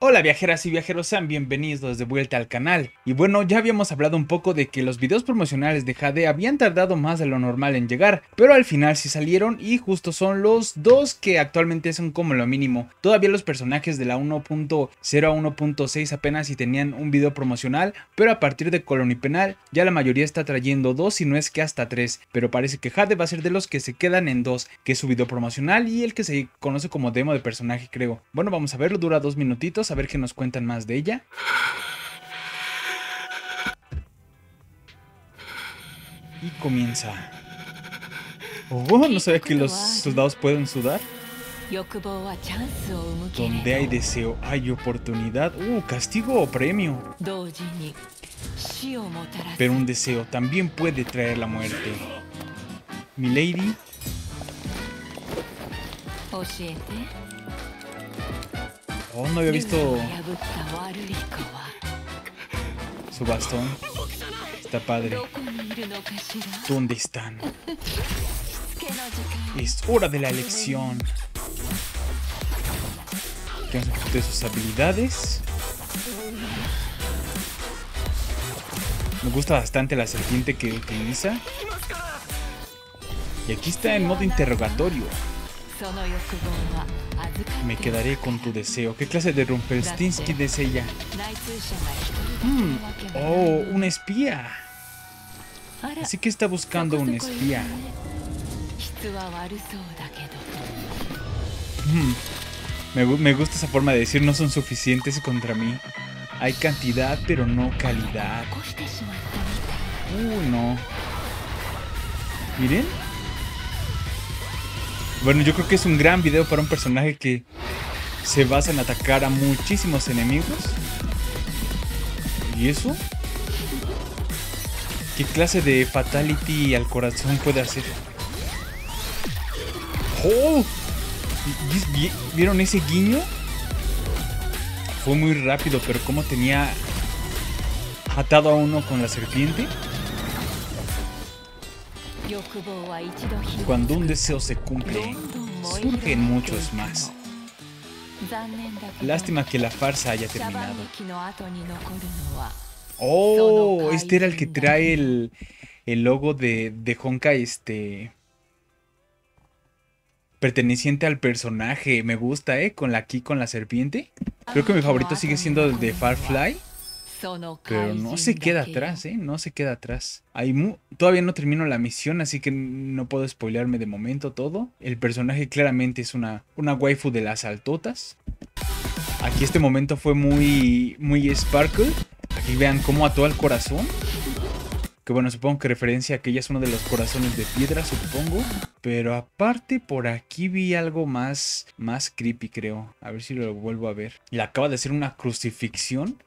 Hola viajeras y viajeros, sean bienvenidos de vuelta al canal. Y bueno, ya habíamos hablado un poco de que los videos promocionales de Jade habían tardado más de lo normal en llegar, pero al final sí salieron y justo son los dos que actualmente son como lo mínimo. Todavía los personajes de la 1.0 a 1.6 apenas si tenían un video promocional, pero a partir de Colony Penal ya la mayoría está trayendo dos y no es que hasta tres, pero parece que Jade va a ser de los que se quedan en dos, que es su video promocional y el que se conoce como demo de personaje creo. Bueno, vamos a verlo, dura dos minutitos a ver qué nos cuentan más de ella. Y comienza. Oh, no sabía que los soldados pueden sudar. Donde hay deseo, hay oportunidad. Uh, castigo o premio. Pero un deseo también puede traer la muerte. Milady no había visto su bastón. Está padre. ¿Dónde están? Es hora de la elección. Tenemos un poquito de sus habilidades. Me gusta bastante la serpiente que utiliza. Y aquí está en modo interrogatorio. Me quedaré con tu deseo. ¿Qué clase de Rumpelstinsky desea? ella? Hmm. Oh, una espía. Así que está buscando un espía. Hmm. Me, gusta esa forma de decir no son suficientes contra mí. Hay cantidad, pero no calidad. ¡Uy, uh, no. Miren, bueno, yo creo que es un gran video para un personaje que se basa en atacar a muchísimos enemigos. ¿Y eso? ¿Qué clase de fatality al corazón puede hacer? ¡Oh! ¿Vieron ese guiño? Fue muy rápido, pero como tenía atado a uno con la serpiente. Cuando un deseo se cumple, surgen muchos más. Lástima que la farsa haya terminado. Oh, este era el que trae el, logo de, de este... Perteneciente al personaje, me gusta, ¿eh? Con la aquí, con la serpiente. Creo que mi ah, favorito sigue siendo el de Farfly. Pero no se queda atrás, ¿eh? No se queda atrás. Hay Todavía no termino la misión, así que no puedo spoilearme de momento todo. El personaje claramente es una, una waifu de las altotas. Aquí este momento fue muy, muy sparkle. Aquí vean cómo ató el corazón. Que bueno, supongo que referencia a que ella es uno de los corazones de piedra, supongo. Pero aparte, por aquí vi algo más, más creepy, creo. A ver si lo vuelvo a ver. Le acaba de hacer una crucifixión.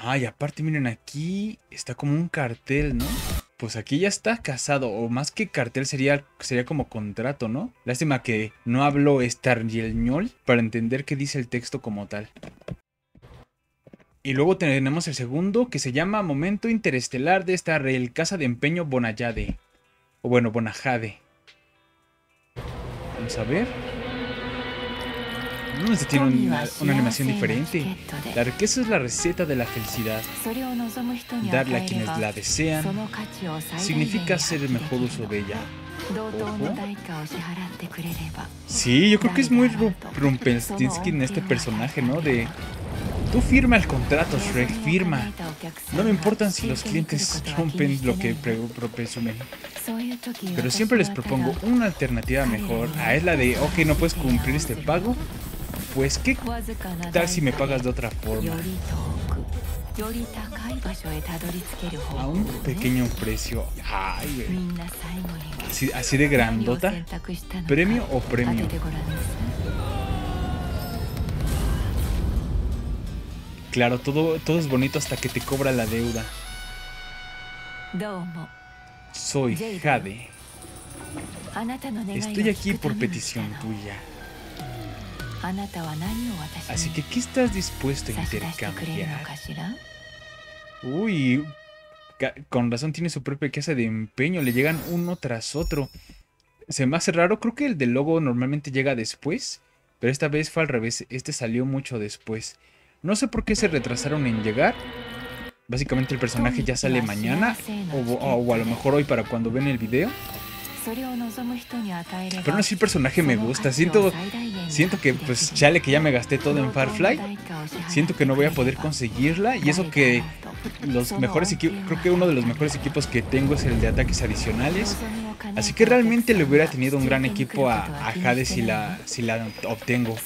Ah, aparte, miren, aquí está como un cartel, ¿no? Pues aquí ya está casado, o más que cartel sería, sería como contrato, ¿no? Lástima que no hablo estarnielñol para entender qué dice el texto como tal. Y luego tenemos el segundo, que se llama Momento Interestelar de esta Real Casa de Empeño Bonayade. O bueno, Bonajade. Vamos a ver. ¿no? Mm, este tiene una, animación diferente. La riqueza es la receta de la felicidad. Darla a quienes la desean significa hacer el mejor uso de ella. Sí, yo creo que es muy Rumpelstinsky en este personaje, ¿no? De Tú firma el contrato, Shrek, firma. No me importan si los clientes rompen lo que presumen. Pero siempre les propongo una alternativa mejor. Ah, es la de, ok, no puedes cumplir este pago, pues qué tal si me pagas de otra forma. A un pequeño precio. Ay, Así, así de grandota. ¿Premio o premio? Claro, todo, todo es bonito hasta que te cobra la deuda. Soy Jade. Estoy aquí por petición tuya. Así que, ¿qué estás dispuesto a intercambiar? Uy, con razón tiene su propia casa de empeño, le llegan uno tras otro. Se me hace raro, creo que el del logo normalmente llega después, pero esta vez fue al revés, este salió mucho después. No sé por qué se retrasaron en llegar. Básicamente el personaje ya sale mañana o, o a lo mejor hoy para cuando ven el video. Pero no si el personaje me gusta. Siento, siento que, pues, chale, que ya me gasté todo en Farfly Siento que no voy a poder conseguirla. Y eso que los mejores equipos, creo que uno de los mejores equipos que tengo es el de ataques adicionales. Así que realmente le hubiera tenido un gran equipo a, Jade si la, si la obtengo.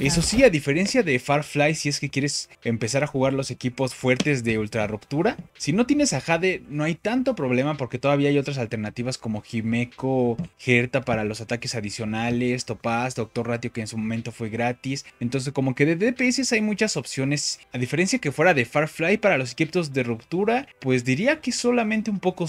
Eso sí, a diferencia de Farfly, si es que quieres empezar a jugar los equipos fuertes de Ultra Ruptura, si no tienes a Jade no hay tanto problema porque todavía hay otras alternativas como Himeko, Gerta para los ataques adicionales, Topaz, Doctor Ratio que en su momento fue gratis. Entonces como que de DPS hay muchas opciones. A diferencia que fuera de Farfly para los equipos de Ruptura, pues diría que solamente un poco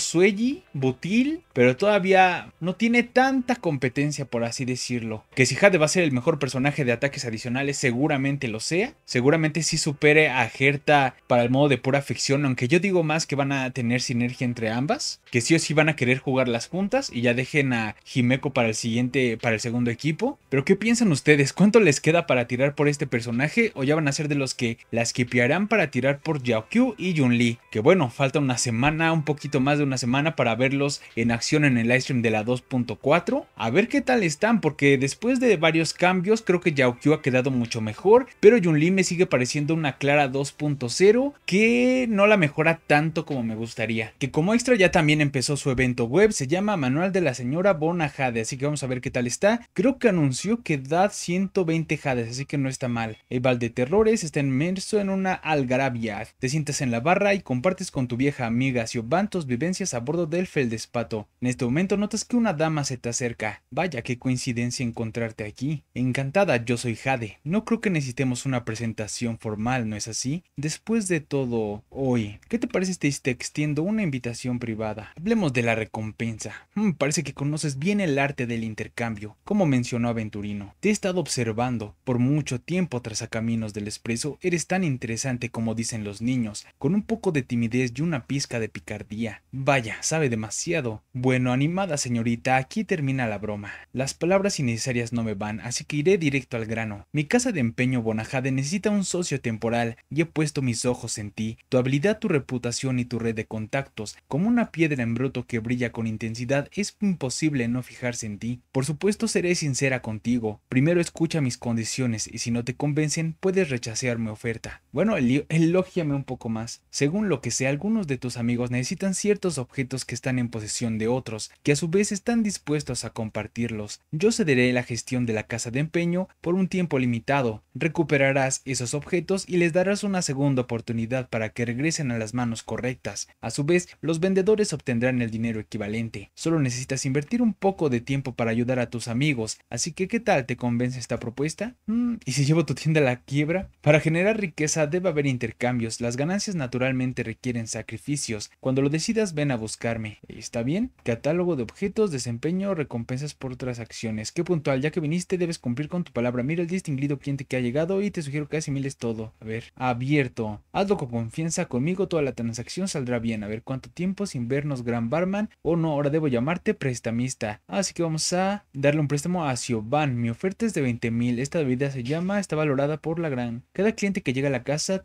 y pero todavía no tiene tanta competencia, por así decirlo. Que si Jade va a ser el mejor personaje de ataques adicionales, seguramente lo sea. Seguramente si supere a Gerta para el modo de pura ficción, aunque yo digo más que van a tener sinergia entre ambas, que sí o sí van a querer Jugar las juntas y ya dejen a Jimeko para el siguiente, para el segundo equipo. Pero ¿qué piensan ustedes? ¿Cuánto les queda para tirar por este personaje? ¿O ya van a ser de los que las kipearán para tirar por Yao Q y Yun Que bueno, falta una semana, un poquito más de una semana para verlos en acción en el livestream de la 2.4. A ver qué tal están, porque después de varios cambios creo que Yaoku ha quedado mucho mejor, pero Yunlin me sigue pareciendo una clara 2.0 que no la mejora tanto como me gustaría. Que como extra ya también empezó su evento web, se llama Manual de la Señora Bona Jade, así que vamos a ver qué tal está. Creo que anunció que da 120 jades así que no está mal. El Val de Terrores está inmerso en una algarabia. Te sientas en la barra y compartes con tu vieja amiga tus vivencias a bordo del Feldes Pato. En este momento notas que una dama se te acerca. Vaya, qué coincidencia encontrarte aquí. Encantada, yo soy Jade. No creo que necesitemos una presentación formal, ¿no es así? Después de todo, hoy, ¿qué te parece si te extiendo una invitación privada? Hablemos de la recompensa. Mm, parece que conoces bien el arte del intercambio, como mencionó Aventurino. Te he estado observando. Por mucho tiempo tras a caminos del expreso, eres tan interesante como dicen los niños, con un poco de timidez y una pizca de picardía. Vaya, sabe demasiado bueno, animada señorita, aquí termina la broma. Las palabras innecesarias no me van, así que iré directo al grano. Mi casa de empeño Bonajade necesita un socio temporal y he puesto mis ojos en ti. Tu habilidad, tu reputación y tu red de contactos, como una piedra en bruto que brilla con intensidad, es imposible no fijarse en ti. Por supuesto seré sincera contigo. Primero escucha mis condiciones y si no te convencen, puedes rechazar mi oferta. Bueno, elogiame un poco más. Según lo que sé, algunos de tus amigos necesitan ciertos objetos que están en posesión de otros, que a su vez están dispuestos a compartirlos. Yo cederé la gestión de la casa de empeño por un tiempo limitado. Recuperarás esos objetos y les darás una segunda oportunidad para que regresen a las manos correctas. A su vez, los vendedores obtendrán el dinero equivalente. Solo necesitas invertir un poco de tiempo para ayudar a tus amigos, así que ¿qué tal te convence esta propuesta? Mm, ¿Y si llevo tu tienda a la quiebra? Para generar riqueza debe haber intercambios, las ganancias naturalmente requieren sacrificios. Cuando lo decidas ven a buscarme. Está bien, catálogo de objetos, desempeño, recompensas por otras acciones, Qué puntual, ya que viniste debes cumplir con tu palabra. Mira el distinguido cliente que ha llegado y te sugiero que asimiles todo. A ver, abierto. Hazlo con confianza conmigo, toda la transacción saldrá bien. A ver, ¿cuánto tiempo sin vernos, gran barman? O oh, no, ahora debo llamarte prestamista. Así que vamos a darle un préstamo a Siobhan. Mi oferta es de 20 mil. Esta bebida se llama, está valorada por la gran. Cada cliente que llega a la casa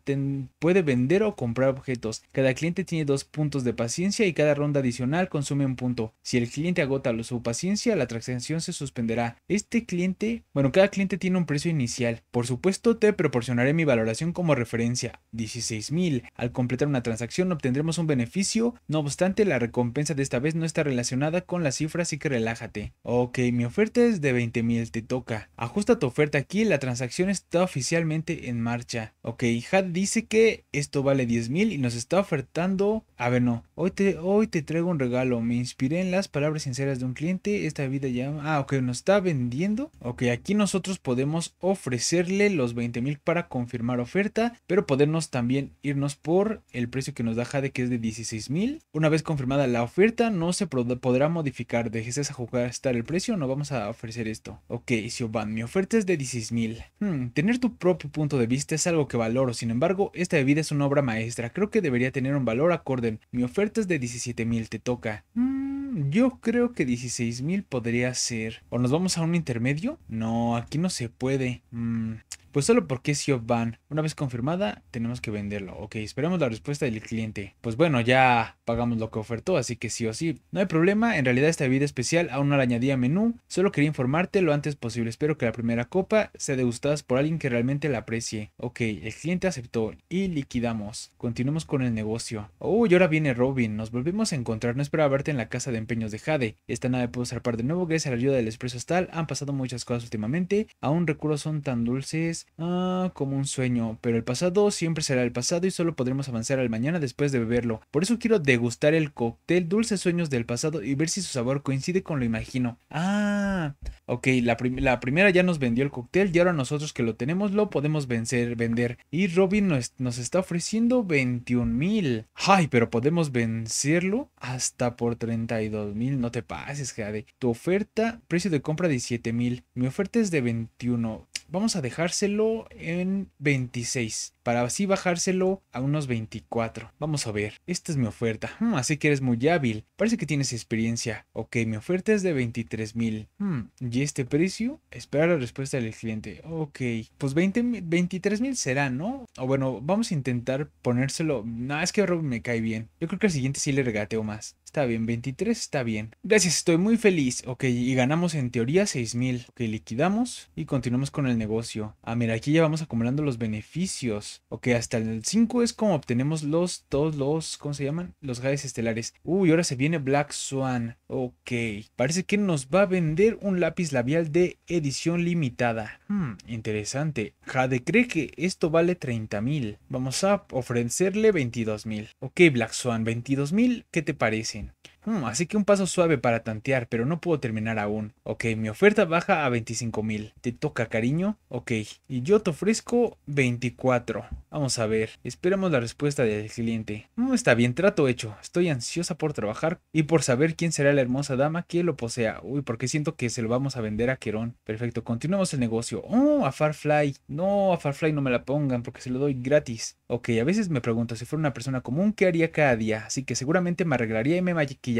puede vender o comprar objetos. Cada cliente tiene dos puntos de paciencia y cada ronda adicional con consume un punto. Si el cliente agota su paciencia, la transacción se suspenderá. Este cliente, bueno, cada cliente tiene un precio inicial. Por supuesto, te proporcionaré mi valoración como referencia, 16.000. Al completar una transacción obtendremos un beneficio. No obstante, la recompensa de esta vez no está relacionada con la cifra, así que relájate. Ok, mi oferta es de 20.000, te toca. Ajusta tu oferta aquí, la transacción está oficialmente en marcha. Ok, Had dice que esto vale 10.000 y nos está ofertando a ver, no. Hoy te, hoy te traigo un regalo. Me inspiré en las palabras sinceras de un cliente. Esta vida ya... Ah, ok, nos está vendiendo. Ok, aquí nosotros podemos ofrecerle los 20 mil para confirmar oferta, pero podernos también irnos por el precio que nos da de que es de 16 mil. Una vez confirmada la oferta, no se podrá modificar. Dejes a jugar estar el precio, no vamos a ofrecer esto. Ok, Siobhan, mi oferta es de 16 mil. Hmm, tener tu propio punto de vista es algo que valoro. Sin embargo, esta bebida es una obra maestra. Creo que debería tener un valor acorde mi oferta es de mil, te toca. Mm. Mm, yo creo que 16.000 podría ser. ¿O nos vamos a un intermedio? No, aquí no se puede. Mm, pues solo porque es Van. Una vez confirmada, tenemos que venderlo. Ok, esperemos la respuesta del cliente. Pues bueno, ya pagamos lo que ofertó, así que sí o sí. No hay problema, en realidad esta bebida especial aún no la añadí a menú. Solo quería informarte lo antes posible. Espero que la primera copa sea degustada por alguien que realmente la aprecie. Ok, el cliente aceptó y liquidamos. Continuamos con el negocio. Oh, ahora viene Robin. Nos volvemos a encontrar. No esperaba verte en la casa de peños de Jade. Esta nave pudo zarpar de nuevo gracias a la ayuda del expreso Astal. Han pasado muchas cosas últimamente. Aún recuerdos son tan dulces ah, como un sueño. Pero el pasado siempre será el pasado y solo podremos avanzar al mañana después de beberlo. Por eso quiero degustar el cóctel Dulces Sueños del pasado y ver si su sabor coincide con lo imagino. Ah, Ah, ok, la, primera ya nos vendió el cóctel y ahora nosotros que lo tenemos lo podemos vencer, vender. Y Robin nos, está ofreciendo 21 mil. Ay, pero podemos vencerlo hasta por 32 mil. No te pases, Jade. Tu oferta, precio de compra 7 mil. Mi oferta es de 21 vamos a dejárselo en 26 para así bajárselo a unos 24. Vamos a ver, esta es mi oferta. Hmm, así que eres muy hábil, parece que tienes experiencia. Ok, mi oferta es de 23 mil. Hmm, ¿y este precio? Esperar la respuesta del cliente. Ok, pues 20, 23 mil será, ¿no? O bueno, vamos a intentar ponérselo. No, es que Rob me cae bien. Yo creo que al siguiente sí le regateo más. Está bien, 23 está bien. Gracias, estoy muy feliz. Ok, y ganamos en teoría 6 mil. Ok, liquidamos y continuamos con el negocio. Ah, mira, aquí ya vamos acumulando los beneficios. Ok, hasta el 5 es como obtenemos los, todos los, ¿cómo se llaman? Los gales estelares. Uy, ahora se viene Black Swan. Ok, parece que nos va a vender un lápiz labial de edición limitada. Hmm, interesante. Jade cree que esto vale 30 mil. Vamos a ofrecerle 22.000. mil. Ok, Black Swan, 22 mil, ¿qué te parecen? Mm, así que un paso suave para tantear, pero no puedo terminar aún. Ok, mi oferta baja a 25 mil. ¿Te toca, cariño? Ok, y yo te ofrezco 24. Vamos a ver, esperamos la respuesta del cliente. Mm, está bien, trato hecho. Estoy ansiosa por trabajar y por saber quién será la hermosa dama que lo posea. Uy, porque siento que se lo vamos a vender a Querón. Perfecto, continuamos el negocio. Oh, a Farfly. No, a Farfly no me la pongan porque se lo doy gratis. Ok, a veces me pregunto si fuera una persona común, ¿qué haría cada día? Así que seguramente me arreglaría y me maquillaría.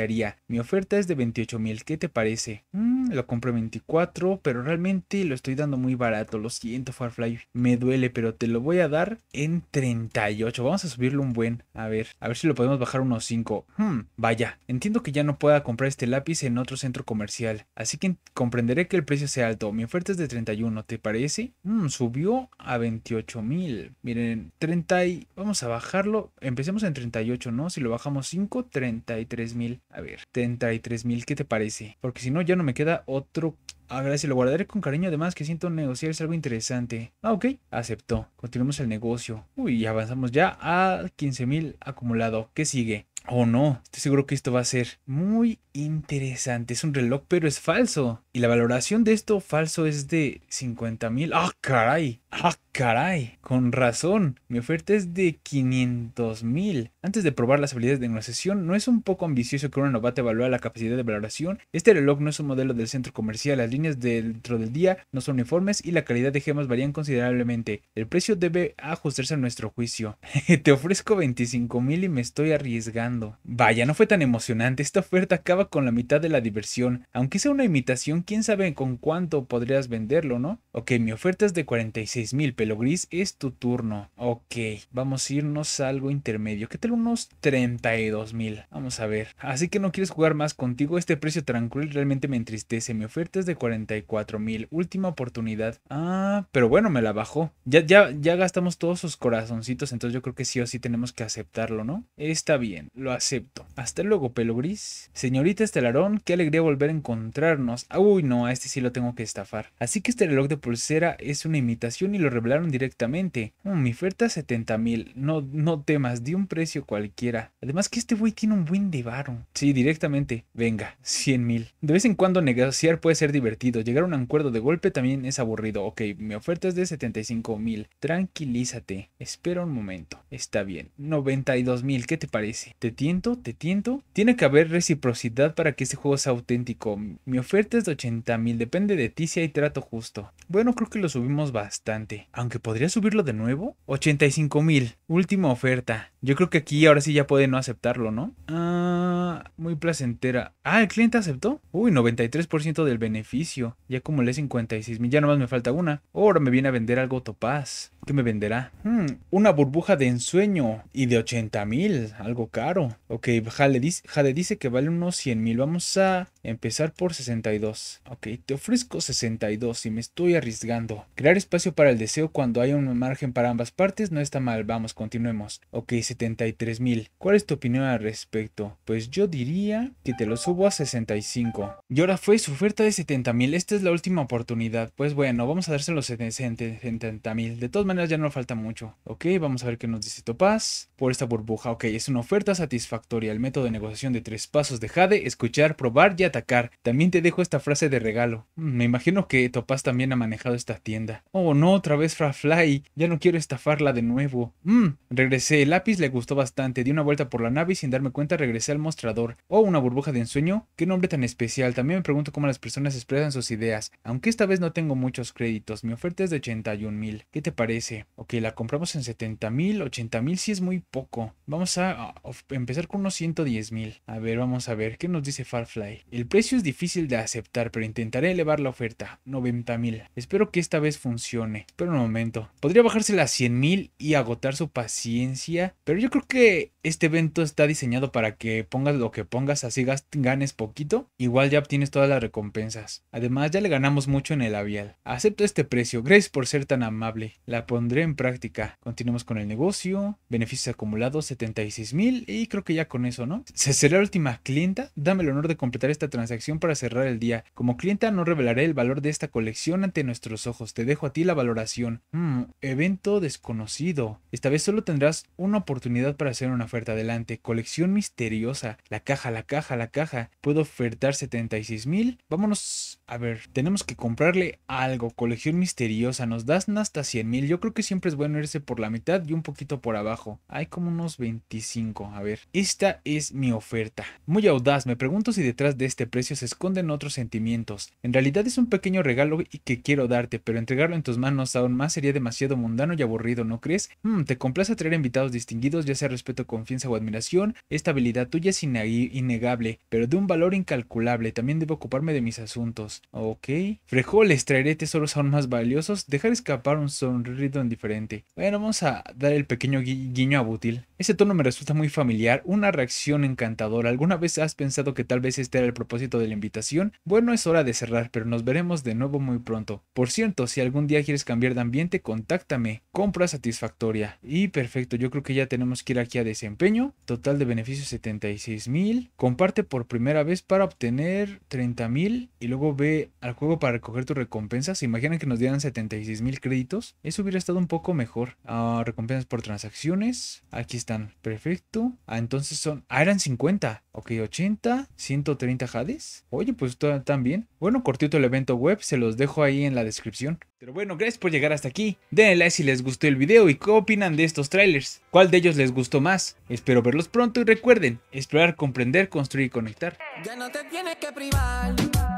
Mi oferta es de 28 mil, ¿qué te parece? Mm, lo compré 24, pero realmente lo estoy dando muy barato, lo siento Farfly, me duele, pero te lo voy a dar en 38. Vamos a subirlo un buen, a ver, a ver si lo podemos bajar unos 5. Hmm, vaya, entiendo que ya no pueda comprar este lápiz en otro centro comercial, así que comprenderé que el precio sea alto. Mi oferta es de 31, ¿te parece? Hmm, subió a 28 mil. Miren, 30 y... Vamos a bajarlo, empecemos en 38, ¿no? Si lo bajamos 5, 33 mil. A ver, 33 mil, ¿qué te parece? Porque si no, ya no me queda otro a ah, lo guardaré con cariño, además que siento negociar es algo interesante. Ah, ok, aceptó. Continuemos el negocio. Uy, avanzamos ya a mil acumulado. ¿Qué sigue? O oh, no, estoy seguro que esto va a ser muy interesante. Es un reloj, pero es falso. Y la valoración de esto falso es de 50 mil. ¡Ah, caray! ¡Ah, caray! Con razón, mi oferta es de 500 mil. Antes de probar las habilidades de negociación, ¿no es un poco ambicioso que uno novata evalúe la capacidad de valoración? Este reloj no es un modelo del centro comercial, las líneas dentro del día no son uniformes y la calidad de gemas varían considerablemente. El precio debe ajustarse a nuestro juicio. Te ofrezco 25 mil y me estoy arriesgando Vaya, no fue tan emocionante, esta oferta acaba con la mitad de la diversión. Aunque sea una imitación, quién sabe con cuánto podrías venderlo, ¿no? Ok, mi oferta es de 46 mil, pelo gris, es tu turno. Ok, vamos a irnos a algo intermedio. ¿Qué tal unos 32 mil? Vamos a ver. Así que no quieres jugar más contigo, este precio tranquilo realmente me entristece. Mi oferta es de 44 mil, última oportunidad. Ah, pero bueno, me la bajó. Ya, ya, ya gastamos todos sus corazoncitos, entonces yo creo que sí o sí tenemos que aceptarlo, ¿no? Está bien lo acepto. Hasta luego, pelo gris. Señorita Estelarón, qué alegría volver a encontrarnos. Uy, no, a este sí lo tengo que estafar. Así que este reloj de pulsera es una imitación y lo revelaron directamente. Mm, mi oferta es 70 mil. No, no temas, di un precio cualquiera. Además que este güey tiene un buen de varón. Sí, directamente. Venga, 100 mil. De vez en cuando negociar puede ser divertido. Llegar a un acuerdo de golpe también es aburrido. Ok, mi oferta es de 75 mil. Tranquilízate. Espera un momento. Está bien. 92 mil, ¿qué te parece? Te te tiento, te tiento. Tiene que haber reciprocidad para que este juego sea auténtico. Mi oferta es de 80 mil, depende de ti si hay trato justo. Bueno, creo que lo subimos bastante. Aunque podría subirlo de nuevo. 85 mil, última oferta. Yo creo que aquí ahora sí ya puede no aceptarlo, ¿no? Ah, muy placentera. Ah, el cliente aceptó. Uy, 93% del beneficio. Ya como le 56 mil, ya nomás me falta una. Ahora me viene a vender algo topaz. ¿Qué me venderá? Hmm, una burbuja de ensueño y de 80 mil. Algo caro. Ok, Jade dice, dice que vale unos 100 mil. Vamos a empezar por 62. Ok, te ofrezco 62 y me estoy arriesgando. Crear espacio para el deseo cuando hay un margen para ambas partes no está mal. Vamos, continuemos. Ok, 73 mil. ¿Cuál es tu opinión al respecto? Pues yo diría que te lo subo a 65. Y ahora fue su oferta de 70.000. Esta es la última oportunidad. Pues bueno, vamos a dárselo 70 mil. De todas maneras ya no falta mucho. Ok, vamos a ver qué nos dice Topaz por esta burbuja. Ok, es una oferta satisfactoria. El método de negociación de tres pasos de Jade, escuchar, probar y atacar. También te dejo esta frase de regalo. Mm, me imagino que Topaz también ha manejado esta tienda. Oh no, otra vez Fra Fly. Ya no quiero estafarla de nuevo. Mmm, regresé. Lápiz le gustó bastante, di una vuelta por la nave y sin darme cuenta regresé al mostrador. Oh, una burbuja de ensueño, qué nombre tan especial. También me pregunto cómo las personas expresan sus ideas. Aunque esta vez no tengo muchos créditos, mi oferta es de 81 mil. ¿Qué te parece? Ok, la compramos en 70 mil, 80 mil sí es muy poco. Vamos a empezar con unos 110 mil. A ver, vamos a ver, ¿qué nos dice Farfly? El precio es difícil de aceptar, pero intentaré elevar la oferta. 90 mil. Espero que esta vez funcione. Espera un momento. Podría bajársela a 100 mil y agotar su paciencia, pero pero yo creo que este evento está diseñado para que pongas lo que pongas, así ganes poquito, igual ya obtienes todas las recompensas. Además, ya le ganamos mucho en el avial. Acepto este precio, gracias por ser tan amable. La pondré en práctica. Continuamos con el negocio. Beneficios acumulados 76 mil y creo que ya con eso, ¿no? Se será la última clienta. Dame el honor de completar esta transacción para cerrar el día. Como clienta no revelaré el valor de esta colección ante nuestros ojos. Te dejo a ti la valoración. Mm, evento desconocido. Esta vez solo tendrás una oportunidad oportunidad para hacer una oferta adelante. Colección misteriosa. La caja, la caja, la caja. Puedo ofertar 76 mil. Vámonos. A ver, tenemos que comprarle algo. Colección misteriosa. Nos das hasta 100 mil. Yo creo que siempre es bueno irse por la mitad y un poquito por abajo. Hay como unos 25. A ver. Esta es mi oferta. Muy audaz. Me pregunto si detrás de este precio se esconden otros sentimientos. En realidad es un pequeño regalo y que quiero darte, pero entregarlo en tus manos aún más sería demasiado mundano y aburrido, ¿no crees? Hmm, te complace traer invitados distinguidos ya sea respeto, confianza o admiración, esta habilidad tuya es innegable, pero de un valor incalculable. También debo ocuparme de mis asuntos. Ok. Frejoles, traeré tesoros aún más valiosos. Dejar escapar un sonrido indiferente. Bueno, vamos a dar el pequeño guiño a Bútil. Ese tono me resulta muy familiar, una reacción encantadora. ¿Alguna vez has pensado que tal vez este era el propósito de la invitación? Bueno, es hora de cerrar, pero nos veremos de nuevo muy pronto. Por cierto, si algún día quieres cambiar de ambiente, contáctame. Compra satisfactoria. Y perfecto, yo creo que ya tenemos tenemos que ir aquí a desempeño. Total de beneficios 76 mil. Comparte por primera vez para obtener 30 mil. Y luego ve al juego para recoger tus recompensas. Se imaginan que nos dieran 76 mil créditos. Eso hubiera estado un poco mejor. Ah, recompensas por transacciones. Aquí están. Perfecto. Ah, entonces son. Ah, eran 50. Ok, 80. 130 hades Oye, pues tan bien. Bueno, cortito el evento web. Se los dejo ahí en la descripción. Pero bueno, gracias por llegar hasta aquí. Denle like si les gustó el video y qué opinan de estos trailers. ¿Cuál de ellos les gustó más? Espero verlos pronto y recuerden, explorar, comprender, construir y conectar. Ya no te tienes que privar.